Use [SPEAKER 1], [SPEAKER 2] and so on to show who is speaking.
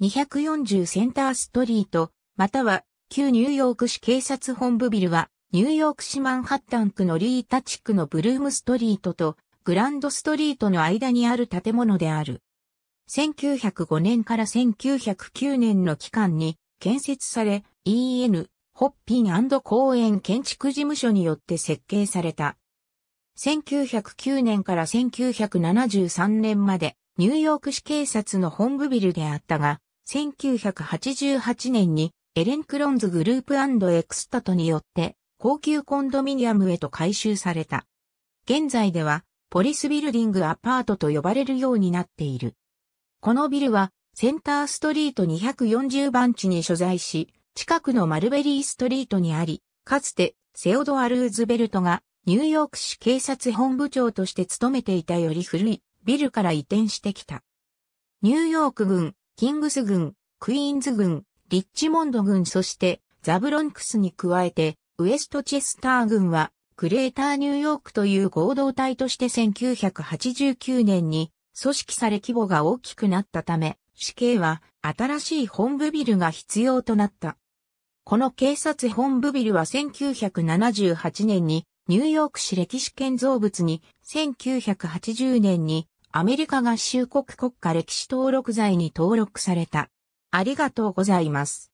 [SPEAKER 1] 240センターストリート、または旧ニューヨーク市警察本部ビルは、ニューヨーク市マンハッタン区のリータ地区のブルームストリートとグランドストリートの間にある建物である。1905年から1909年の期間に建設され、EN、ホッピン公園建築事務所によって設計された。1909年から1973年までニューヨーク市警察の本部ビルであったが、1988年にエレン・クロンズグループエクスタトによって高級コンドミニアムへと改修された。現在ではポリスビルディングアパートと呼ばれるようになっている。このビルはセンターストリート240番地に所在し、近くのマルベリーストリートにあり、かつてセオドア・ルーズベルトがニューヨーク市警察本部長として務めていたより古いビルから移転してきた。ニューヨーク軍キングス軍、クイーンズ軍、リッチモンド軍そしてザブロンクスに加えてウエストチェスター軍はクレーターニューヨークという合同体として1989年に組織され規模が大きくなったため死刑は新しい本部ビルが必要となった。この警察本部ビルは1978年にニューヨーク市歴史建造物に1980年にアメリカ合衆国国家歴史登録財に登録された。
[SPEAKER 2] ありがとうございます。